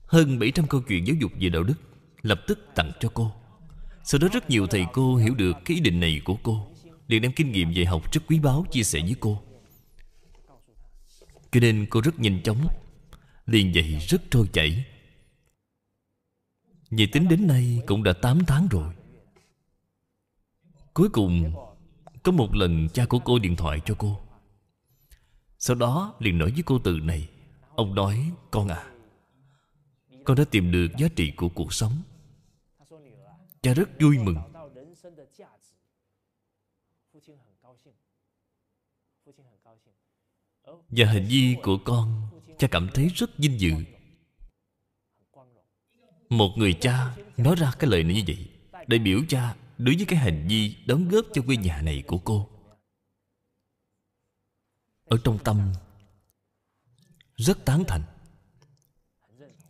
Hơn 700 câu chuyện giáo dục về đạo đức Lập tức tặng cho cô Sau đó rất nhiều thầy cô hiểu được cái ý định này của cô liền đem kinh nghiệm dạy học rất quý báu chia sẻ với cô cho nên cô rất nhanh chóng liền dạy rất trôi chảy Vậy tính đến nay cũng đã 8 tháng rồi Cuối cùng Có một lần cha của cô điện thoại cho cô Sau đó liền nói với cô từ này Ông nói con à Con đã tìm được giá trị của cuộc sống Cha rất vui mừng Và hành vi của con Cha cảm thấy rất vinh dự Một người cha nói ra cái lời này như vậy Đại biểu cha đối với cái hành vi đóng góp cho quê nhà này của cô Ở trong tâm Rất tán thành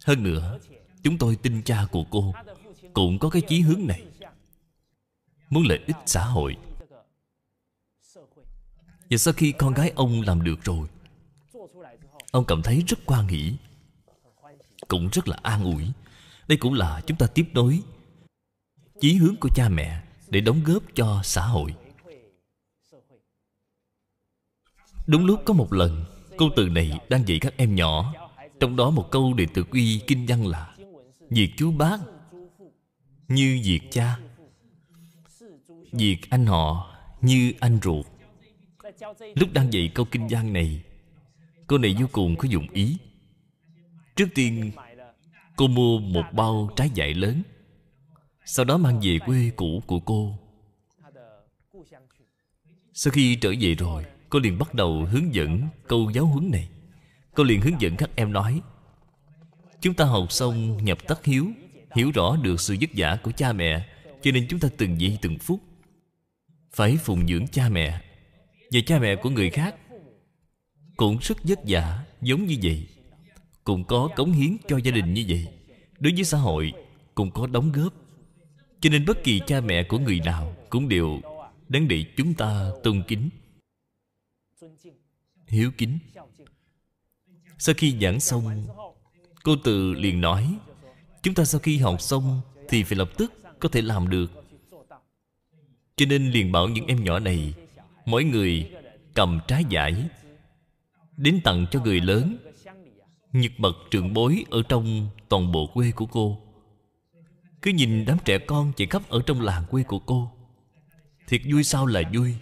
Hơn nữa Chúng tôi tin cha của cô Cũng có cái chí hướng này Muốn lợi ích xã hội Và sau khi con gái ông làm được rồi Ông cảm thấy rất quan nghĩ Cũng rất là an ủi Đây cũng là chúng ta tiếp nối Chí hướng của cha mẹ Để đóng góp cho xã hội Đúng lúc có một lần Câu từ này đang dạy các em nhỏ Trong đó một câu đề tự quy kinh văn là diệt chú bác Như diệt cha diệt anh họ Như anh ruột Lúc đang dạy câu kinh văn này Câu này vô cùng có dụng ý Trước tiên Cô mua một bao trái dại lớn Sau đó mang về quê cũ của cô Sau khi trở về rồi Cô liền bắt đầu hướng dẫn câu giáo huấn này Cô liền hướng dẫn các em nói Chúng ta học xong nhập tắc hiếu Hiểu rõ được sự vất vả của cha mẹ Cho nên chúng ta từng giây từng phút Phải phụng dưỡng cha mẹ Và cha mẹ của người khác cũng rất vất vả giống như vậy cũng có cống hiến cho gia đình như vậy đối với xã hội cũng có đóng góp cho nên bất kỳ cha mẹ của người nào cũng đều đáng để chúng ta tôn kính hiếu kính sau khi giảng xong cô từ liền nói chúng ta sau khi học xong thì phải lập tức có thể làm được cho nên liền bảo những em nhỏ này mỗi người cầm trái giải Đến tặng cho người lớn Nhật bật trường bối Ở trong toàn bộ quê của cô Cứ nhìn đám trẻ con Chạy khắp ở trong làng quê của cô Thiệt vui sao là vui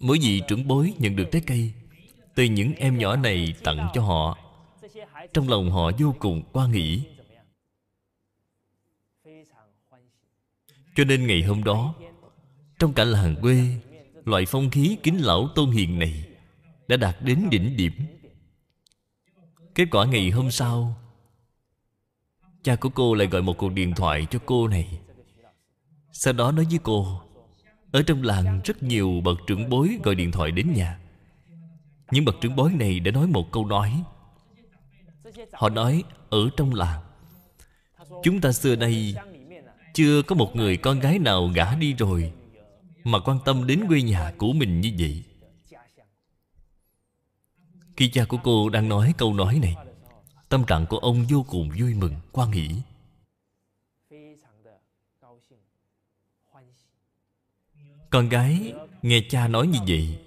Mỗi vị trưởng bối nhận được trái cây Từ những em nhỏ này tặng cho họ Trong lòng họ vô cùng qua nghĩ Cho nên ngày hôm đó Trong cả làng quê Loại phong khí kính lão tôn hiền này đã đạt đến đỉnh điểm kết quả ngày hôm sau cha của cô lại gọi một cuộc điện thoại cho cô này sau đó nói với cô ở trong làng rất nhiều bậc trưởng bối gọi điện thoại đến nhà những bậc trưởng bối này đã nói một câu nói họ nói ở trong làng chúng ta xưa nay chưa có một người con gái nào gả đi rồi mà quan tâm đến quê nhà của mình như vậy khi cha của cô đang nói câu nói này Tâm trạng của ông vô cùng vui mừng, quan hỷ Con gái nghe cha nói như vậy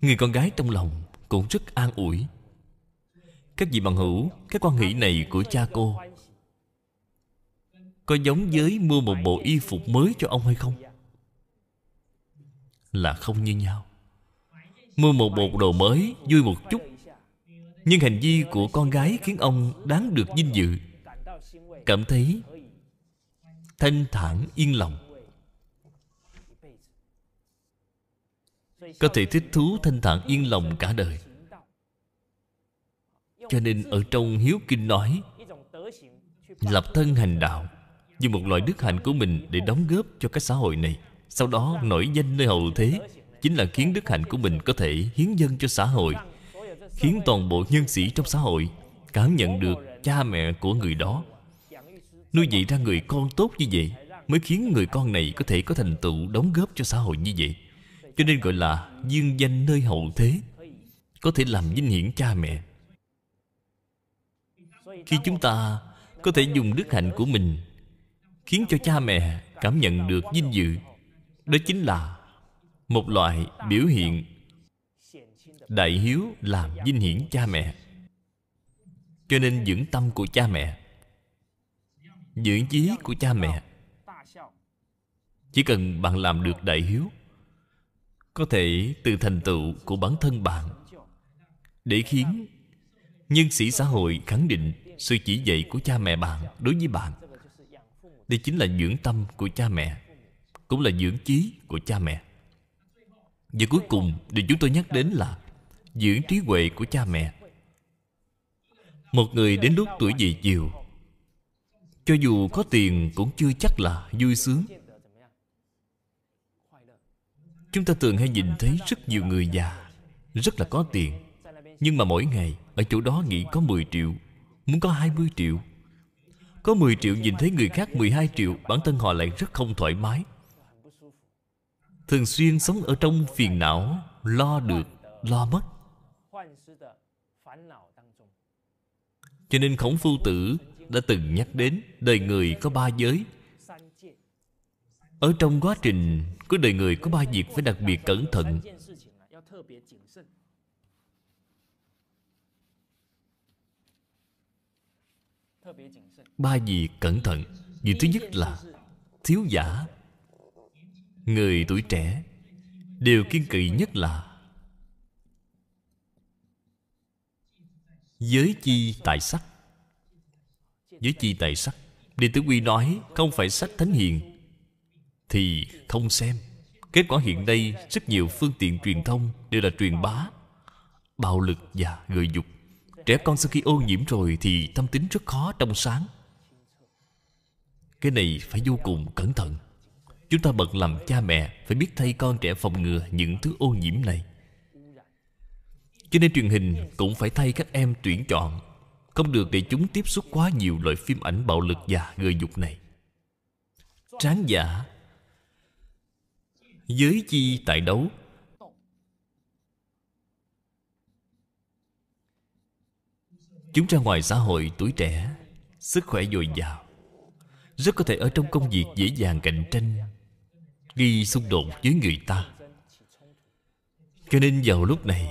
Người con gái trong lòng cũng rất an ủi Các vị bằng hữu, cái quan hỷ này của cha cô Có giống với mua một bộ y phục mới cho ông hay không? Là không như nhau Mua một bộ đồ mới Vui một chút Nhưng hành vi của con gái Khiến ông đáng được vinh dự Cảm thấy Thanh thản yên lòng Có thể thích thú thanh thản yên lòng cả đời Cho nên ở trong Hiếu Kinh nói Lập thân hành đạo Như một loại đức hạnh của mình Để đóng góp cho cái xã hội này Sau đó nổi danh nơi hậu thế chính là khiến đức hạnh của mình có thể hiến dân cho xã hội khiến toàn bộ nhân sĩ trong xã hội cảm nhận được cha mẹ của người đó nuôi dạy ra người con tốt như vậy mới khiến người con này có thể có thành tựu đóng góp cho xã hội như vậy cho nên gọi là dương danh nơi hậu thế có thể làm vinh hiển cha mẹ khi chúng ta có thể dùng đức hạnh của mình khiến cho cha mẹ cảm nhận được vinh dự đó chính là một loại biểu hiện đại hiếu làm vinh hiển cha mẹ cho nên dưỡng tâm của cha mẹ dưỡng chí của cha mẹ chỉ cần bạn làm được đại hiếu có thể từ thành tựu của bản thân bạn để khiến nhân sĩ xã hội khẳng định sự chỉ dạy của cha mẹ bạn đối với bạn đây chính là dưỡng tâm của cha mẹ cũng là dưỡng chí của cha mẹ và cuối cùng điều chúng tôi nhắc đến là Dưỡng trí huệ của cha mẹ Một người đến lúc tuổi về chiều Cho dù có tiền cũng chưa chắc là vui sướng Chúng ta thường hay nhìn thấy rất nhiều người già Rất là có tiền Nhưng mà mỗi ngày Ở chỗ đó nghĩ có 10 triệu Muốn có 20 triệu Có 10 triệu nhìn thấy người khác 12 triệu Bản thân họ lại rất không thoải mái thường xuyên sống ở trong phiền não lo được lo mất cho nên khổng phu tử đã từng nhắc đến đời người có ba giới ở trong quá trình của đời người có ba việc phải đặc biệt cẩn thận ba việc cẩn thận việc thứ nhất là thiếu giả người tuổi trẻ điều kiên kỵ nhất là giới chi tại sắc giới chi tại sắc đi tử quy nói không phải sách thánh hiền thì không xem kết quả hiện nay rất nhiều phương tiện truyền thông đều là truyền bá bạo lực và người dục trẻ con sau khi ô nhiễm rồi thì tâm tính rất khó trong sáng cái này phải vô cùng cẩn thận Chúng ta bận làm cha mẹ Phải biết thay con trẻ phòng ngừa những thứ ô nhiễm này Cho nên truyền hình cũng phải thay các em tuyển chọn Không được để chúng tiếp xúc quá nhiều loại phim ảnh bạo lực và gợi dục này Tráng giả Giới chi tại đấu Chúng ra ngoài xã hội tuổi trẻ Sức khỏe dồi dào Rất có thể ở trong công việc dễ dàng cạnh tranh đi xung đột với người ta cho nên vào lúc này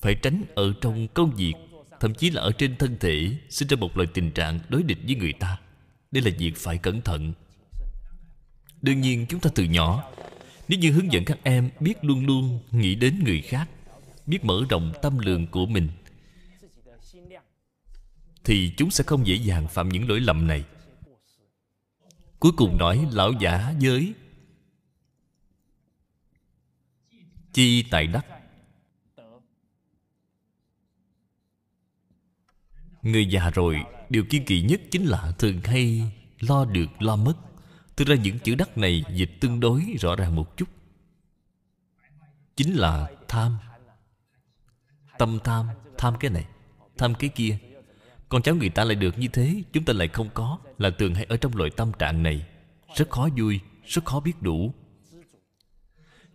phải tránh ở trong công việc thậm chí là ở trên thân thể sinh ra một loại tình trạng đối địch với người ta đây là việc phải cẩn thận đương nhiên chúng ta từ nhỏ nếu như hướng dẫn các em biết luôn luôn nghĩ đến người khác biết mở rộng tâm lượng của mình thì chúng sẽ không dễ dàng phạm những lỗi lầm này cuối cùng nói lão giả giới chi tại đắc người già rồi điều kiên kỵ nhất chính là thường hay lo được lo mất thực ra những chữ đắc này dịch tương đối rõ ràng một chút chính là tham tâm tham tham cái này tham cái kia con cháu người ta lại được như thế chúng ta lại không có là thường hay ở trong loại tâm trạng này rất khó vui rất khó biết đủ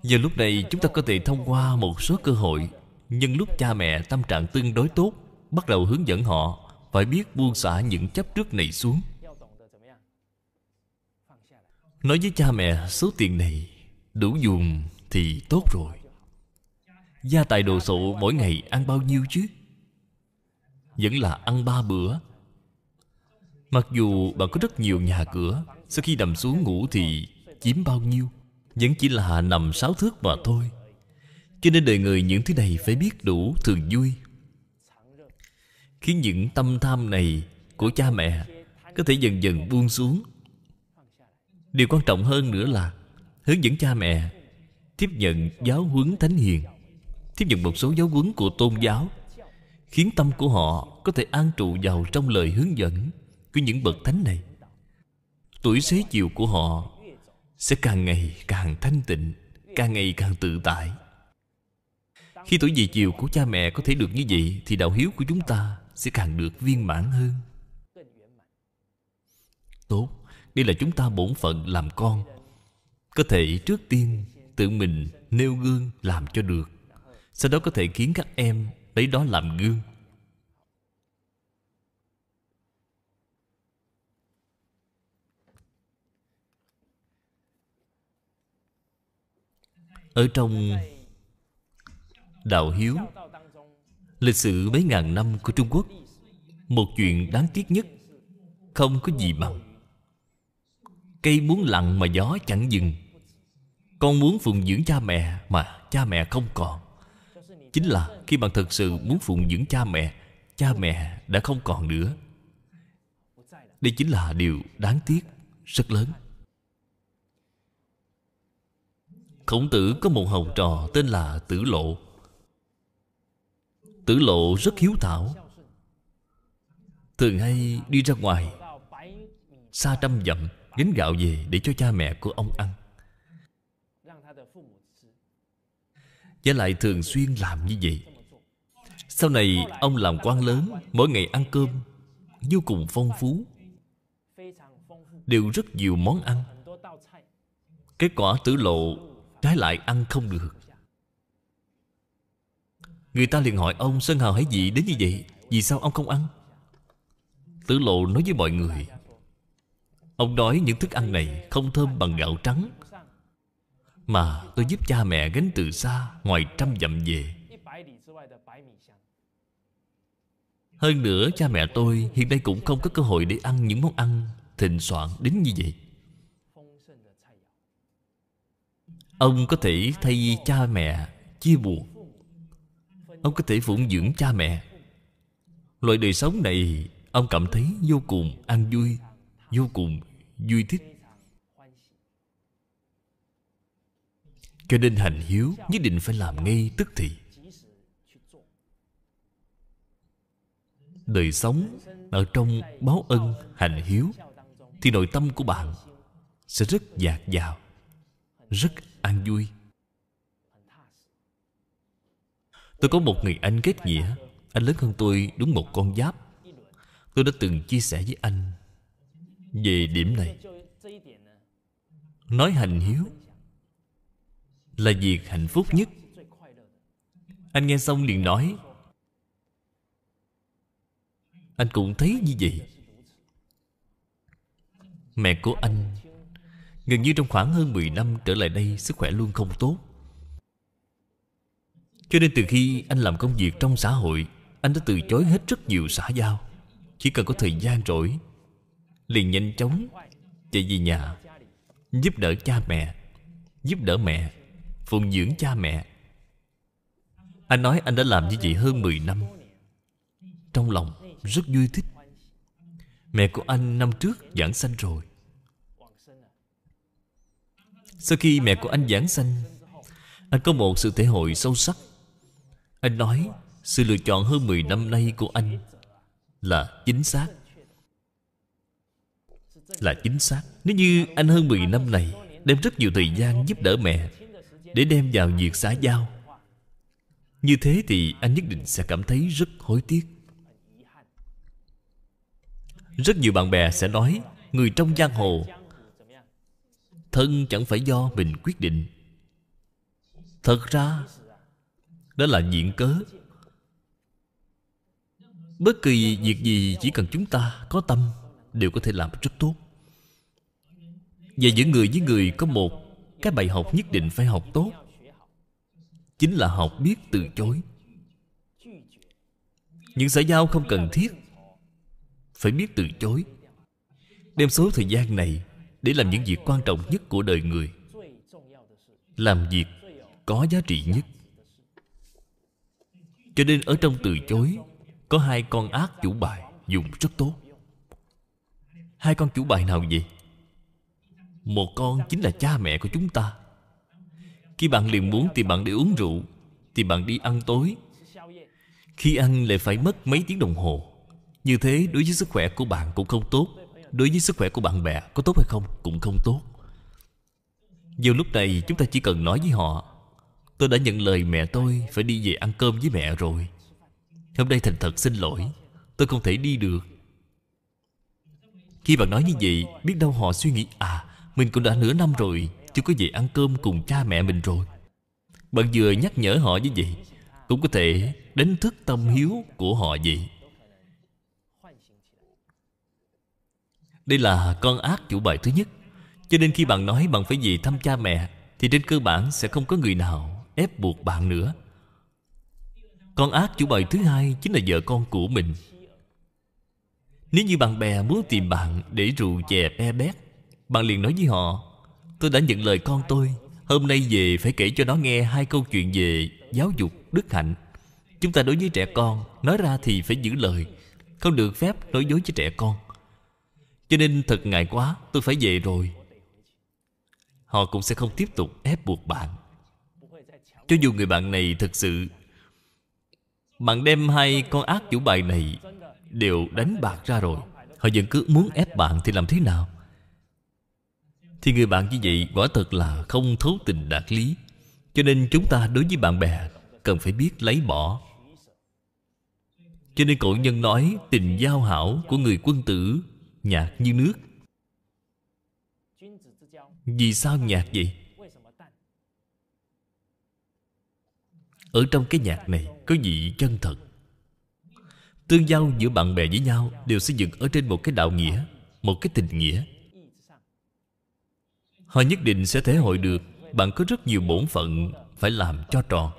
Giờ lúc này chúng ta có thể thông qua một số cơ hội Nhân lúc cha mẹ tâm trạng tương đối tốt Bắt đầu hướng dẫn họ Phải biết buông xả những chấp trước này xuống Nói với cha mẹ số tiền này Đủ dùng thì tốt rồi Gia tài đồ sộ mỗi ngày ăn bao nhiêu chứ Vẫn là ăn ba bữa Mặc dù bạn có rất nhiều nhà cửa Sau khi nằm xuống ngủ thì chiếm bao nhiêu vẫn chỉ là nằm sáu thước mà thôi Cho nên đời người những thứ này phải biết đủ thường vui Khiến những tâm tham này của cha mẹ Có thể dần dần buông xuống Điều quan trọng hơn nữa là Hướng dẫn cha mẹ Tiếp nhận giáo huấn thánh hiền Tiếp nhận một số giáo huấn của tôn giáo Khiến tâm của họ có thể an trụ vào trong lời hướng dẫn Của những bậc thánh này Tuổi xế chiều của họ sẽ càng ngày càng thanh tịnh càng ngày càng tự tại khi tuổi về chiều của cha mẹ có thể được như vậy thì đạo hiếu của chúng ta sẽ càng được viên mãn hơn tốt đây là chúng ta bổn phận làm con có thể trước tiên tự mình nêu gương làm cho được sau đó có thể khiến các em lấy đó làm gương Ở trong Đạo Hiếu Lịch sử mấy ngàn năm của Trung Quốc Một chuyện đáng tiếc nhất Không có gì bằng Cây muốn lặng mà gió chẳng dừng Con muốn phụng dưỡng cha mẹ Mà cha mẹ không còn Chính là khi bạn thật sự muốn phụng dưỡng cha mẹ Cha mẹ đã không còn nữa Đây chính là điều đáng tiếc Rất lớn Khổng tử có một học trò tên là Tử Lộ Tử Lộ rất hiếu thảo Thường hay đi ra ngoài Xa trăm dặm Gánh gạo về để cho cha mẹ của ông ăn Và lại thường xuyên làm như vậy Sau này ông làm quan lớn Mỗi ngày ăn cơm Vô cùng phong phú Đều rất nhiều món ăn Kết quả tử lộ Trái lại ăn không được Người ta liền hỏi ông Sơn Hào hãy gì đến như vậy Vì sao ông không ăn Tử lộ nói với mọi người Ông nói những thức ăn này Không thơm bằng gạo trắng Mà tôi giúp cha mẹ gánh từ xa Ngoài trăm dặm về Hơn nữa cha mẹ tôi Hiện nay cũng không có cơ hội để ăn những món ăn Thịnh soạn đến như vậy Ông có thể thay cha mẹ chia buồn Ông có thể phụng dưỡng cha mẹ Loại đời sống này Ông cảm thấy vô cùng an vui Vô cùng vui thích Cho nên hành hiếu nhất định phải làm ngay tức thì Đời sống ở trong báo ân hành hiếu Thì nội tâm của bạn sẽ rất dạt dào Rất an vui Tôi có một người anh kết nghĩa Anh lớn hơn tôi đúng một con giáp Tôi đã từng chia sẻ với anh Về điểm này Nói hành hiếu Là việc hạnh phúc nhất Anh nghe xong liền nói Anh cũng thấy như vậy Mẹ của anh Gần như trong khoảng hơn 10 năm trở lại đây Sức khỏe luôn không tốt Cho nên từ khi anh làm công việc trong xã hội Anh đã từ chối hết rất nhiều xã giao Chỉ cần có thời gian rỗi Liền nhanh chóng Chạy về nhà Giúp đỡ cha mẹ Giúp đỡ mẹ Phụng dưỡng cha mẹ Anh nói anh đã làm như vậy hơn 10 năm Trong lòng rất vui thích Mẹ của anh năm trước giảng sanh rồi sau khi mẹ của anh giảng sanh Anh có một sự thể hội sâu sắc Anh nói Sự lựa chọn hơn 10 năm nay của anh Là chính xác Là chính xác Nếu như anh hơn 10 năm này Đem rất nhiều thời gian giúp đỡ mẹ Để đem vào việc xã giao Như thế thì anh nhất định sẽ cảm thấy rất hối tiếc Rất nhiều bạn bè sẽ nói Người trong giang hồ thân chẳng phải do mình quyết định thật ra đó là diện cớ bất kỳ việc gì chỉ cần chúng ta có tâm đều có thể làm rất tốt và giữa người với người có một cái bài học nhất định phải học tốt chính là học biết từ chối những xã giao không cần thiết phải biết từ chối đem số thời gian này để làm những việc quan trọng nhất của đời người làm việc có giá trị nhất cho nên ở trong từ chối có hai con ác chủ bài dùng rất tốt hai con chủ bài nào vậy một con chính là cha mẹ của chúng ta khi bạn liền muốn thì bạn đi uống rượu thì bạn đi ăn tối khi ăn lại phải mất mấy tiếng đồng hồ như thế đối với sức khỏe của bạn cũng không tốt đối với sức khỏe của bạn bè có tốt hay không cũng không tốt vào lúc này chúng ta chỉ cần nói với họ tôi đã nhận lời mẹ tôi phải đi về ăn cơm với mẹ rồi hôm nay thành thật xin lỗi tôi không thể đi được khi bạn nói như vậy biết đâu họ suy nghĩ à mình cũng đã nửa năm rồi chưa có về ăn cơm cùng cha mẹ mình rồi bạn vừa nhắc nhở họ như vậy cũng có thể đánh thức tâm hiếu của họ vậy Đây là con ác chủ bài thứ nhất Cho nên khi bạn nói bạn phải về thăm cha mẹ Thì trên cơ bản sẽ không có người nào ép buộc bạn nữa Con ác chủ bài thứ hai chính là vợ con của mình Nếu như bạn bè muốn tìm bạn để rượu chè e bét Bạn liền nói với họ Tôi đã nhận lời con tôi Hôm nay về phải kể cho nó nghe hai câu chuyện về giáo dục, đức hạnh Chúng ta đối với trẻ con Nói ra thì phải giữ lời Không được phép nói dối với trẻ con cho nên thật ngại quá Tôi phải về rồi Họ cũng sẽ không tiếp tục ép buộc bạn Cho dù người bạn này thật sự Bạn đem hai con ác chủ bài này Đều đánh bạc ra rồi Họ vẫn cứ muốn ép bạn thì làm thế nào Thì người bạn như vậy quả thật là không thấu tình đạt lý Cho nên chúng ta đối với bạn bè Cần phải biết lấy bỏ Cho nên cổ nhân nói Tình giao hảo của người quân tử nhạt như nước vì sao nhạt vậy ở trong cái nhạc này có vị chân thật tương giao giữa bạn bè với nhau đều xây dựng ở trên một cái đạo nghĩa một cái tình nghĩa họ nhất định sẽ thể hội được bạn có rất nhiều bổn phận phải làm cho tròn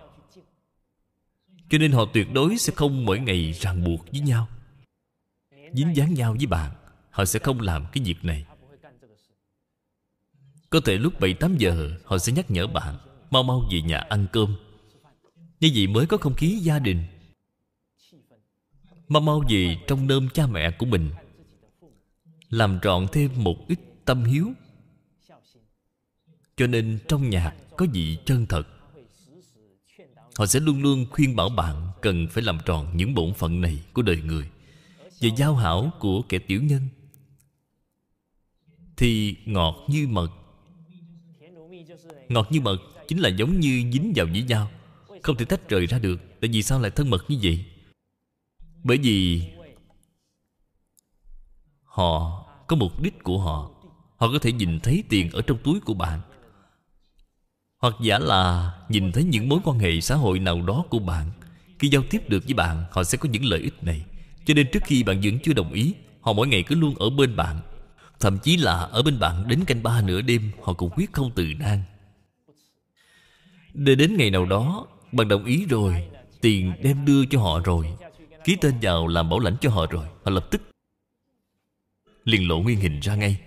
cho nên họ tuyệt đối sẽ không mỗi ngày ràng buộc với nhau dính dáng nhau với bạn Họ sẽ không làm cái việc này Có thể lúc 7-8 giờ Họ sẽ nhắc nhở bạn Mau mau về nhà ăn cơm Như vậy mới có không khí gia đình Mau mau về trong nơm cha mẹ của mình Làm trọn thêm một ít tâm hiếu Cho nên trong nhà có vị chân thật Họ sẽ luôn luôn khuyên bảo bạn Cần phải làm tròn những bổn phận này của đời người Và giao hảo của kẻ tiểu nhân thì ngọt như mật ngọt như mật chính là giống như dính vào với nhau không thể tách rời ra được tại vì sao lại thân mật như vậy bởi vì họ có mục đích của họ họ có thể nhìn thấy tiền ở trong túi của bạn hoặc giả là nhìn thấy những mối quan hệ xã hội nào đó của bạn khi giao tiếp được với bạn họ sẽ có những lợi ích này cho nên trước khi bạn vẫn chưa đồng ý họ mỗi ngày cứ luôn ở bên bạn Thậm chí là ở bên bạn đến canh ba nửa đêm Họ cũng quyết không từ nan Để đến ngày nào đó Bạn đồng ý rồi Tiền đem đưa cho họ rồi Ký tên vào làm bảo lãnh cho họ rồi Họ lập tức liền lộ nguyên hình ra ngay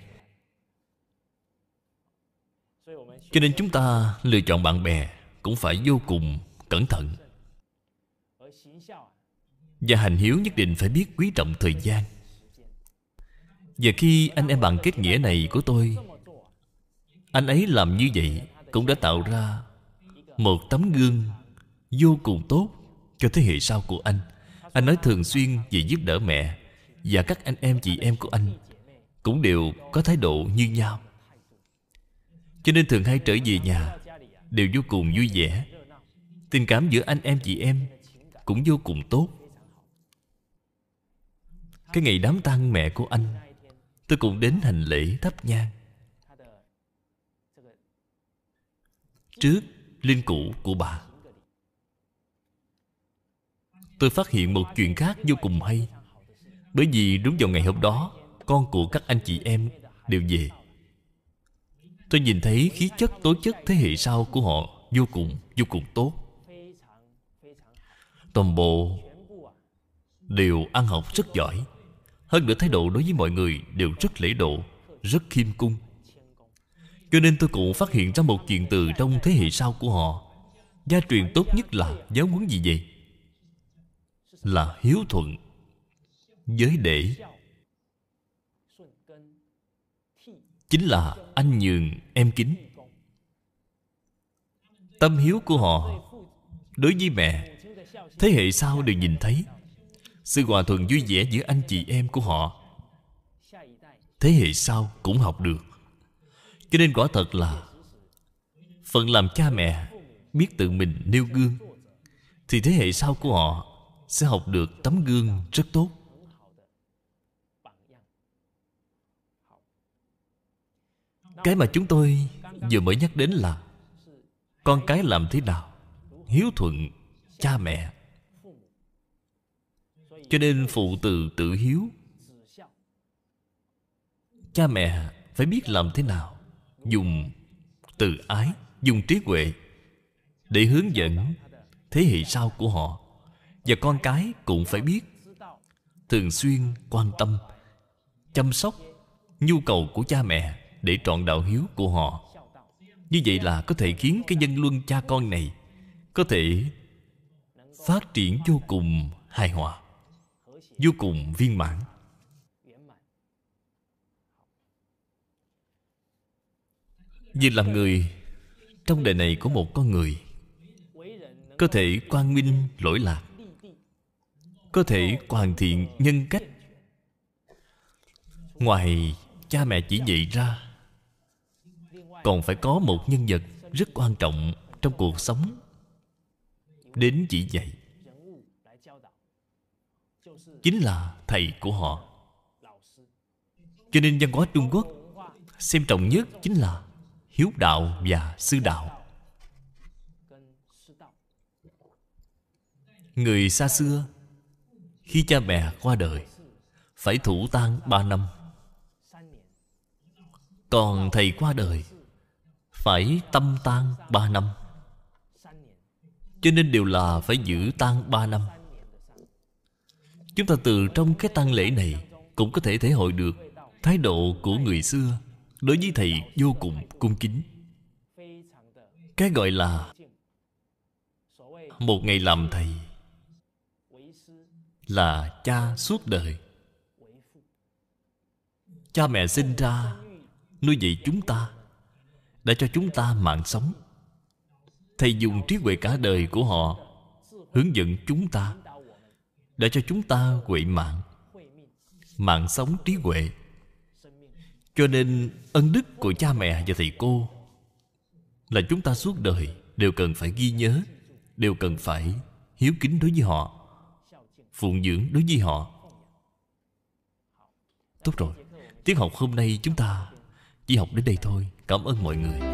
Cho nên chúng ta lựa chọn bạn bè Cũng phải vô cùng cẩn thận Và hành hiếu nhất định phải biết quý trọng thời gian và khi anh em bạn kết nghĩa này của tôi Anh ấy làm như vậy Cũng đã tạo ra Một tấm gương Vô cùng tốt Cho thế hệ sau của anh Anh nói thường xuyên về giúp đỡ mẹ Và các anh em chị em của anh Cũng đều có thái độ như nhau Cho nên thường hay trở về nhà Đều vô cùng vui vẻ Tình cảm giữa anh em chị em Cũng vô cùng tốt Cái ngày đám tang mẹ của anh Tôi cũng đến hành lễ thắp nhang Trước linh cũ của bà Tôi phát hiện một chuyện khác vô cùng hay Bởi vì đúng vào ngày hôm đó Con của các anh chị em đều về Tôi nhìn thấy khí chất tố chất thế hệ sau của họ Vô cùng, vô cùng tốt Toàn bộ đều ăn học rất giỏi hơn nữa thái độ đối với mọi người đều rất lễ độ Rất khiêm cung Cho nên tôi cũng phát hiện ra một chuyện từ trong thế hệ sau của họ Gia truyền tốt nhất là giáo huấn gì vậy? Là hiếu thuận Giới để Chính là anh nhường em kính Tâm hiếu của họ Đối với mẹ Thế hệ sau đều nhìn thấy sự hòa thuận vui vẻ giữa anh chị em của họ thế hệ sau cũng học được cho nên quả thật là phận làm cha mẹ biết tự mình nêu gương thì thế hệ sau của họ sẽ học được tấm gương rất tốt cái mà chúng tôi vừa mới nhắc đến là con cái làm thế nào hiếu thuận cha mẹ cho nên phụ từ tự hiếu cha mẹ phải biết làm thế nào dùng từ ái dùng trí huệ để hướng dẫn thế hệ sau của họ và con cái cũng phải biết thường xuyên quan tâm chăm sóc nhu cầu của cha mẹ để trọn đạo hiếu của họ như vậy là có thể khiến cái nhân luân cha con này có thể phát triển vô cùng hài hòa vô cùng viên mãn vì làm người trong đời này có một con người có thể quan minh lỗi lạc có thể hoàn thiện nhân cách ngoài cha mẹ chỉ dạy ra còn phải có một nhân vật rất quan trọng trong cuộc sống đến chỉ dạy chính là thầy của họ cho nên văn hóa trung quốc xem trọng nhất chính là hiếu đạo và sư đạo người xa xưa khi cha mẹ qua đời phải thủ tang ba năm còn thầy qua đời phải tâm tang ba năm cho nên đều là phải giữ tang ba năm Chúng ta từ trong cái tăng lễ này Cũng có thể thể hội được Thái độ của người xưa Đối với Thầy vô cùng cung kính Cái gọi là Một ngày làm Thầy Là cha suốt đời Cha mẹ sinh ra Nuôi dạy chúng ta Đã cho chúng ta mạng sống Thầy dùng trí huệ cả đời của họ Hướng dẫn chúng ta đã cho chúng ta huệ mạng Mạng sống trí huệ Cho nên ân đức của cha mẹ và thầy cô Là chúng ta suốt đời Đều cần phải ghi nhớ Đều cần phải hiếu kính đối với họ Phụng dưỡng đối với họ Tốt rồi Tiết học hôm nay chúng ta Chỉ học đến đây thôi Cảm ơn mọi người